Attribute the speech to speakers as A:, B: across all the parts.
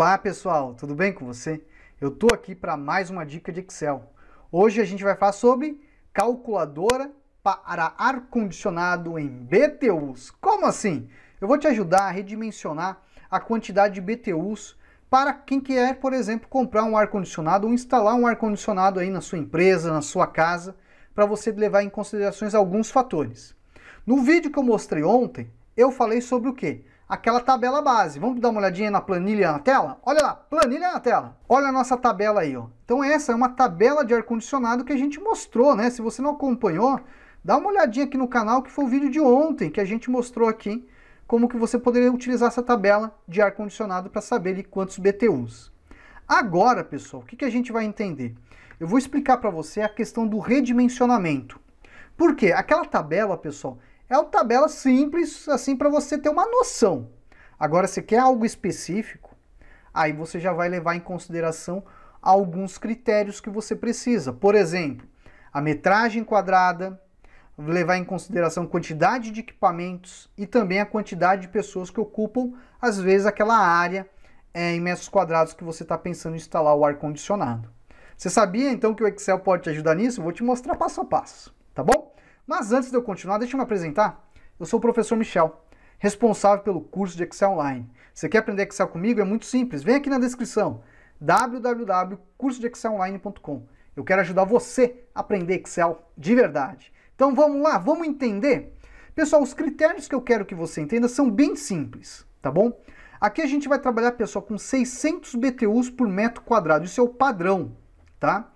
A: Olá pessoal, tudo bem com você? Eu estou aqui para mais uma dica de Excel. Hoje a gente vai falar sobre calculadora para ar-condicionado em BTUs. Como assim? Eu vou te ajudar a redimensionar a quantidade de BTUs para quem quer, por exemplo, comprar um ar-condicionado ou instalar um ar-condicionado aí na sua empresa, na sua casa, para você levar em considerações alguns fatores. No vídeo que eu mostrei ontem, eu falei sobre o que? aquela tabela base. Vamos dar uma olhadinha na planilha na tela? Olha lá, planilha na tela. Olha a nossa tabela aí, ó. Então essa é uma tabela de ar-condicionado que a gente mostrou, né? Se você não acompanhou, dá uma olhadinha aqui no canal que foi o vídeo de ontem que a gente mostrou aqui como que você poderia utilizar essa tabela de ar-condicionado para saber ali, quantos BTUs. Agora, pessoal, o que, que a gente vai entender? Eu vou explicar para você a questão do redimensionamento. Por quê? Aquela tabela, pessoal, é uma tabela simples, assim, para você ter uma noção. Agora, se quer algo específico, aí você já vai levar em consideração alguns critérios que você precisa. Por exemplo, a metragem quadrada, levar em consideração a quantidade de equipamentos e também a quantidade de pessoas que ocupam, às vezes, aquela área é, em metros quadrados que você está pensando em instalar o ar-condicionado. Você sabia, então, que o Excel pode te ajudar nisso? Eu vou te mostrar passo a passo, tá bom? Mas antes de eu continuar, deixa eu me apresentar. Eu sou o professor Michel, responsável pelo curso de Excel Online. Você quer aprender Excel comigo? É muito simples. Vem aqui na descrição www.cursodexcelonline.com. Eu quero ajudar você a aprender Excel de verdade. Então vamos lá, vamos entender? Pessoal, os critérios que eu quero que você entenda são bem simples, tá bom? Aqui a gente vai trabalhar, pessoal, com 600 BTUs por metro quadrado. Isso é o padrão, tá?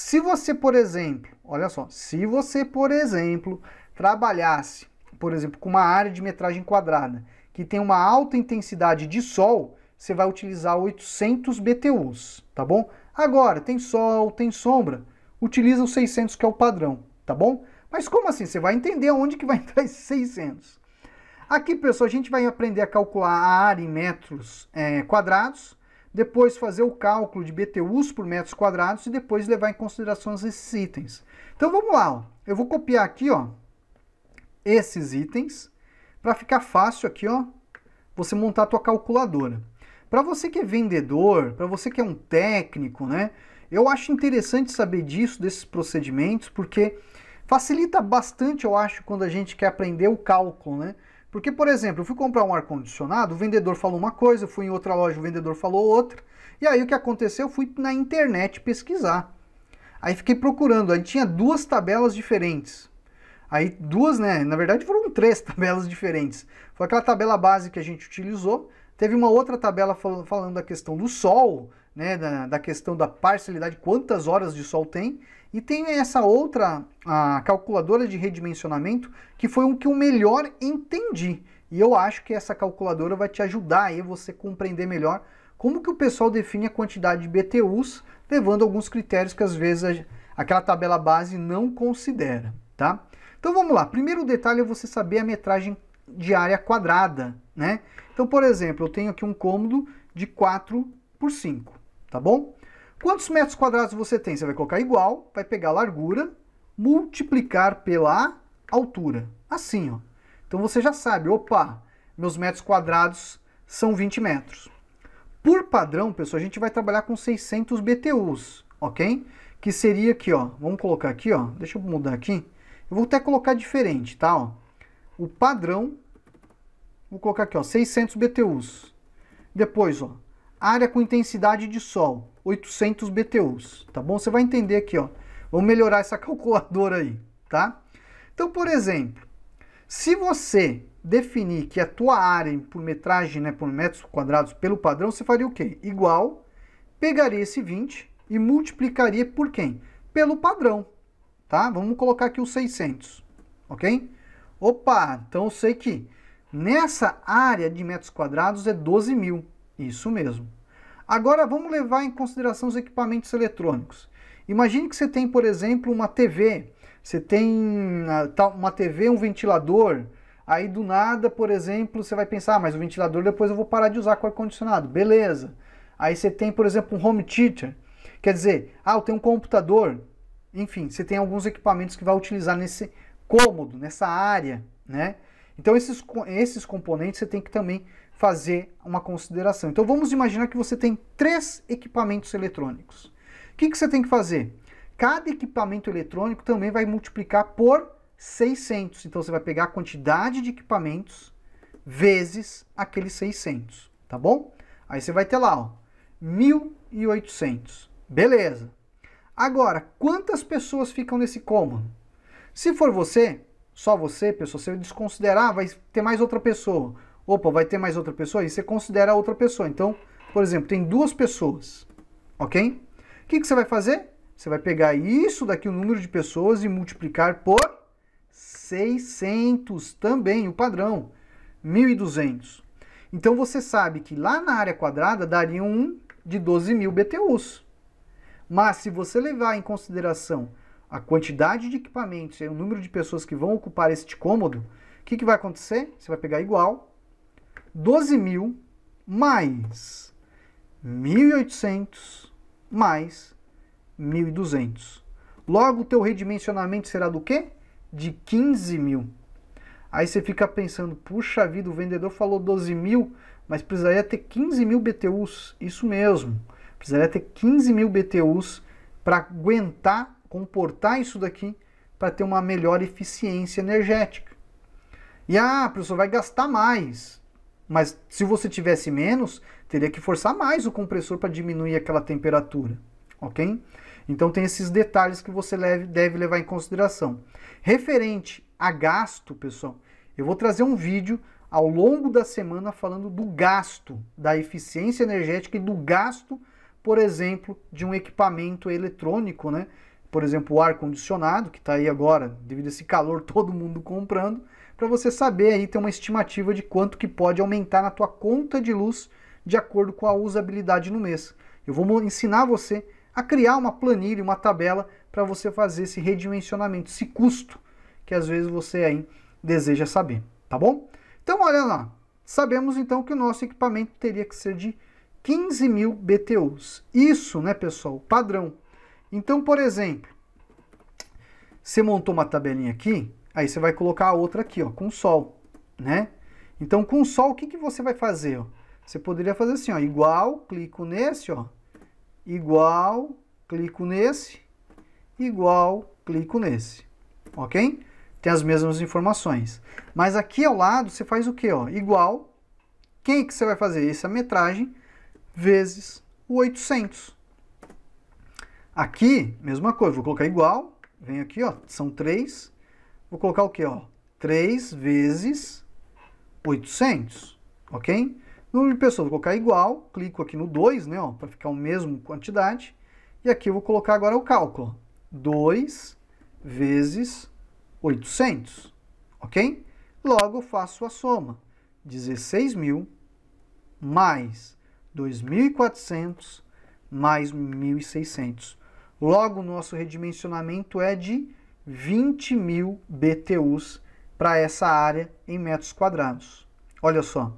A: Se você, por exemplo, olha só, se você, por exemplo, trabalhasse, por exemplo, com uma área de metragem quadrada que tem uma alta intensidade de sol, você vai utilizar 800 BTUs, tá bom? Agora, tem sol, tem sombra, utiliza os 600 que é o padrão, tá bom? Mas como assim? Você vai entender onde que vai entrar esses 600. Aqui, pessoal, a gente vai aprender a calcular a área em metros é, quadrados, depois fazer o cálculo de BTUs por metros quadrados e depois levar em consideração esses itens. Então vamos lá, ó. eu vou copiar aqui ó, esses itens para ficar fácil aqui, ó, você montar a tua calculadora. Para você que é vendedor, para você que é um técnico, né? Eu acho interessante saber disso, desses procedimentos, porque facilita bastante, eu acho, quando a gente quer aprender o cálculo, né? Porque, por exemplo, eu fui comprar um ar-condicionado, o vendedor falou uma coisa, eu fui em outra loja, o vendedor falou outra. E aí o que aconteceu? Eu fui na internet pesquisar. Aí fiquei procurando, aí tinha duas tabelas diferentes. Aí duas, né? Na verdade foram três tabelas diferentes. Foi aquela tabela base que a gente utilizou. Teve uma outra tabela fal falando da questão do sol, né, da, da, questão da parcialidade, quantas horas de sol tem, e tem essa outra, a calculadora de redimensionamento, que foi o que eu melhor entendi. E eu acho que essa calculadora vai te ajudar aí você compreender melhor como que o pessoal define a quantidade de BTUs, levando alguns critérios que às vezes a, aquela tabela base não considera, tá? Então vamos lá, primeiro detalhe é você saber a metragem de área quadrada, né? Então, por exemplo, eu tenho aqui um cômodo de 4 por 5 tá bom? Quantos metros quadrados você tem? Você vai colocar igual, vai pegar a largura, multiplicar pela altura, assim, ó. Então você já sabe, opa, meus metros quadrados são 20 metros. Por padrão, pessoal, a gente vai trabalhar com 600 BTUs, ok? Que seria aqui, ó, vamos colocar aqui, ó, deixa eu mudar aqui. Eu vou até colocar diferente, tá, ó. O padrão, vou colocar aqui, ó, 600 BTUs. Depois, ó, área com intensidade de sol, 800 BTUs, tá bom? Você vai entender aqui, ó. Vamos melhorar essa calculadora aí, tá? Então, por exemplo, se você definir que a tua área por metragem, né, por metros quadrados pelo padrão, você faria o quê? Igual, pegaria esse 20 e multiplicaria por quem? Pelo padrão, tá? Vamos colocar aqui os 600, ok? Opa, então eu sei que nessa área de metros quadrados é 12 mil, isso mesmo. Agora vamos levar em consideração os equipamentos eletrônicos. Imagine que você tem, por exemplo, uma TV, você tem ah, uma TV, um ventilador, aí do nada, por exemplo, você vai pensar, ah, mas o ventilador depois eu vou parar de usar com ar-condicionado, beleza. Aí você tem, por exemplo, um home theater, quer dizer, ah, eu tenho um computador, enfim, você tem alguns equipamentos que vai utilizar nesse cômodo, nessa área, né? Então esses, esses componentes você tem que também fazer uma consideração. Então vamos imaginar que você tem três equipamentos eletrônicos. O que, que você tem que fazer? Cada equipamento eletrônico também vai multiplicar por 600. Então você vai pegar a quantidade de equipamentos vezes aqueles 600, tá bom? Aí você vai ter lá, ó, 1.800. Beleza. Agora, quantas pessoas ficam nesse cômodo? Se for você, só você, pessoa, você desconsiderar, vai ter mais outra pessoa opa, vai ter mais outra pessoa, aí você considera a outra pessoa. Então, por exemplo, tem duas pessoas, ok? O que, que você vai fazer? Você vai pegar isso daqui, o número de pessoas, e multiplicar por 600 também, o padrão, 1.200. Então você sabe que lá na área quadrada daria um de 12.000 mil BTUs. Mas se você levar em consideração a quantidade de equipamentos e o número de pessoas que vão ocupar este cômodo, o que, que vai acontecer? Você vai pegar igual 12 mil mais 1.800 mais 1.200. Logo, o teu redimensionamento será do quê? De 15 mil. Aí você fica pensando, puxa vida, o vendedor falou 12 mil, mas precisaria ter 15 mil BTUs. Isso mesmo, precisaria ter 15 mil BTUs para aguentar, comportar isso daqui, para ter uma melhor eficiência energética. E ah, professor, vai gastar mais. Mas se você tivesse menos, teria que forçar mais o compressor para diminuir aquela temperatura, ok? Então tem esses detalhes que você leve, deve levar em consideração. Referente a gasto, pessoal, eu vou trazer um vídeo ao longo da semana falando do gasto, da eficiência energética e do gasto, por exemplo, de um equipamento eletrônico, né? Por exemplo, o ar-condicionado, que está aí agora, devido a esse calor, todo mundo comprando para você saber aí ter uma estimativa de quanto que pode aumentar na tua conta de luz de acordo com a usabilidade no mês. Eu vou ensinar você a criar uma planilha, uma tabela para você fazer esse redimensionamento, esse custo que às vezes você aí deseja saber, tá bom? Então olha lá, sabemos então que o nosso equipamento teria que ser de 15 mil BTUs. Isso, né, pessoal? Padrão. Então, por exemplo, você montou uma tabelinha aqui Aí você vai colocar a outra aqui, ó, com sol, né? Então, com sol, o que, que você vai fazer? Ó? Você poderia fazer assim, ó, igual, clico nesse, ó, igual, clico nesse, igual, clico nesse, ok? Tem as mesmas informações. Mas aqui ao lado, você faz o quê? Ó? Igual, quem que você vai fazer? Essa metragem, vezes o 800. Aqui, mesma coisa, vou colocar igual, vem aqui, ó, são 3, Vou colocar o quê? Ó? 3 vezes 800, ok? Número de pessoas, vou colocar igual, clico aqui no 2, né, para ficar o mesmo quantidade. E aqui eu vou colocar agora o cálculo. 2 vezes 800, ok? Logo, faço a soma. 16.000 mais 2.400 mais 1.600. Logo, nosso redimensionamento é de 20 mil BTUs para essa área em metros quadrados. Olha só.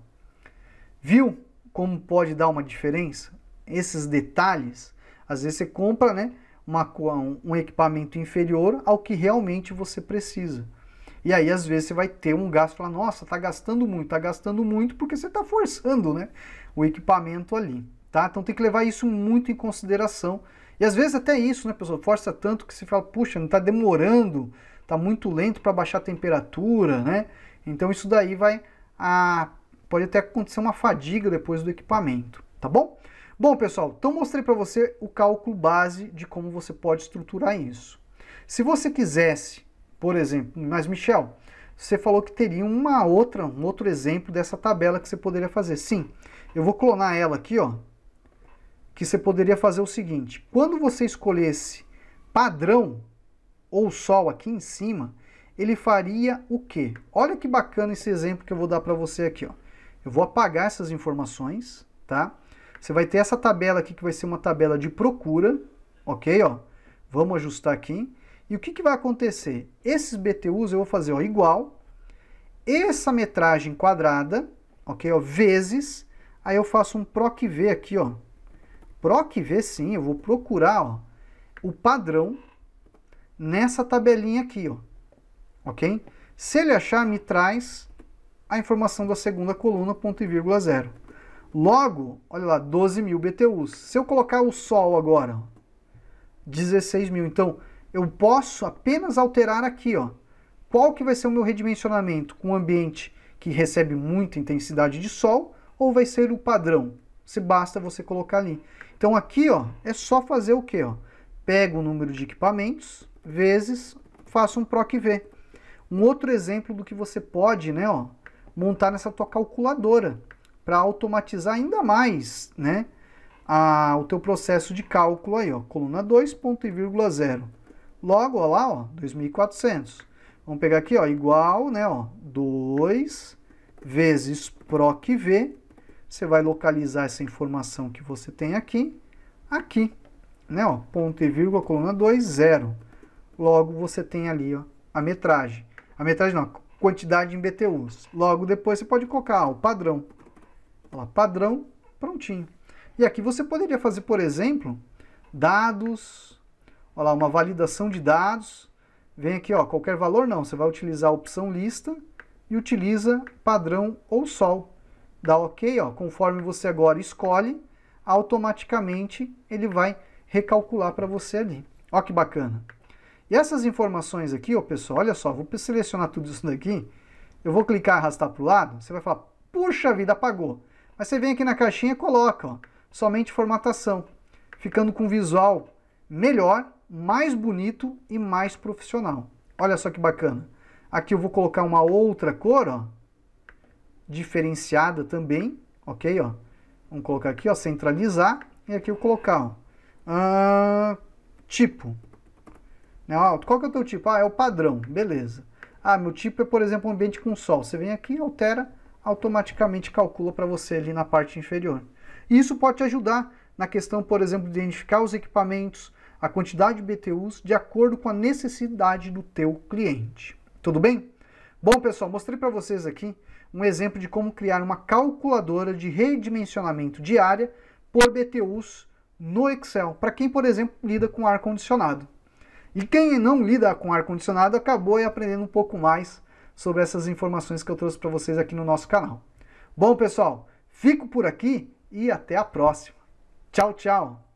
A: Viu como pode dar uma diferença? Esses detalhes, às vezes você compra né, uma, um equipamento inferior ao que realmente você precisa. E aí, às vezes, você vai ter um gasto, falar, nossa, tá gastando muito, tá gastando muito, porque você está forçando né, o equipamento ali. Tá? Então tem que levar isso muito em consideração e às vezes até isso, né, pessoal? Força tanto que você fala, puxa, não está demorando, está muito lento para baixar a temperatura, né? Então isso daí vai a... pode até acontecer uma fadiga depois do equipamento, tá bom? Bom, pessoal, então mostrei para você o cálculo base de como você pode estruturar isso. Se você quisesse, por exemplo, mas Michel, você falou que teria uma outra, um outro exemplo dessa tabela que você poderia fazer. Sim, eu vou clonar ela aqui, ó, que você poderia fazer o seguinte: quando você escolhesse padrão ou sol aqui em cima, ele faria o quê? Olha que bacana esse exemplo que eu vou dar para você aqui. Ó. Eu vou apagar essas informações, tá? Você vai ter essa tabela aqui que vai ser uma tabela de procura, ok? Ó. Vamos ajustar aqui. E o que, que vai acontecer? Esses BTUs eu vou fazer ó, igual, essa metragem quadrada, ok? Ó, vezes, aí eu faço um PROC V aqui, ó, Proc V sim, eu vou procurar ó, o padrão nessa tabelinha aqui, ó, ok? Se ele achar, me traz a informação da segunda coluna, ponto e vírgula zero. Logo, olha lá, 12 mil BTUs. Se eu colocar o Sol agora, 16 mil. Então, eu posso apenas alterar aqui, ó. Qual que vai ser o meu redimensionamento? Com um ambiente que recebe muita intensidade de Sol ou vai ser o padrão? se basta você colocar ali. Então aqui, ó, é só fazer o quê, ó? Pego o número de equipamentos vezes faço um PROC V. Um outro exemplo do que você pode, né, ó, montar nessa tua calculadora para automatizar ainda mais, né, a, o teu processo de cálculo aí, ó, coluna 2, ponto e vírgula 0. Logo, ó lá, ó, 2400. Vamos pegar aqui, ó, igual, né, ó, 2 vezes PROC V você vai localizar essa informação que você tem aqui, aqui, né? Ó, ponto e vírgula, coluna 2, zero. Logo, você tem ali ó, a metragem. A metragem não, a quantidade em BTUs. Logo depois, você pode colocar ó, o padrão. Ó, padrão, prontinho. E aqui você poderia fazer, por exemplo, dados, ó lá, uma validação de dados. Vem aqui, ó, qualquer valor não, você vai utilizar a opção lista e utiliza padrão ou sol dá OK, ó, conforme você agora escolhe, automaticamente ele vai recalcular para você ali. Ó que bacana. E essas informações aqui, ó, pessoal, olha só, vou selecionar tudo isso daqui, eu vou clicar e arrastar para o lado, você vai falar, puxa vida, apagou. Mas você vem aqui na caixinha e coloca, ó, somente formatação, ficando com visual melhor, mais bonito e mais profissional. Olha só que bacana. Aqui eu vou colocar uma outra cor, ó, diferenciada também, ok? Ó. Vamos colocar aqui, ó, centralizar, e aqui eu colocar, ó, tipo. Né, ó, qual que é o teu tipo? Ah, é o padrão, beleza. Ah, meu tipo é, por exemplo, um ambiente com sol. Você vem aqui, altera, automaticamente calcula para você ali na parte inferior. E isso pode te ajudar na questão, por exemplo, de identificar os equipamentos, a quantidade de BTUs, de acordo com a necessidade do teu cliente. Tudo bem? Bom, pessoal, mostrei para vocês aqui um exemplo de como criar uma calculadora de redimensionamento de área por BTUs no Excel, para quem, por exemplo, lida com ar-condicionado. E quem não lida com ar-condicionado acabou aprendendo um pouco mais sobre essas informações que eu trouxe para vocês aqui no nosso canal. Bom, pessoal, fico por aqui e até a próxima. Tchau, tchau!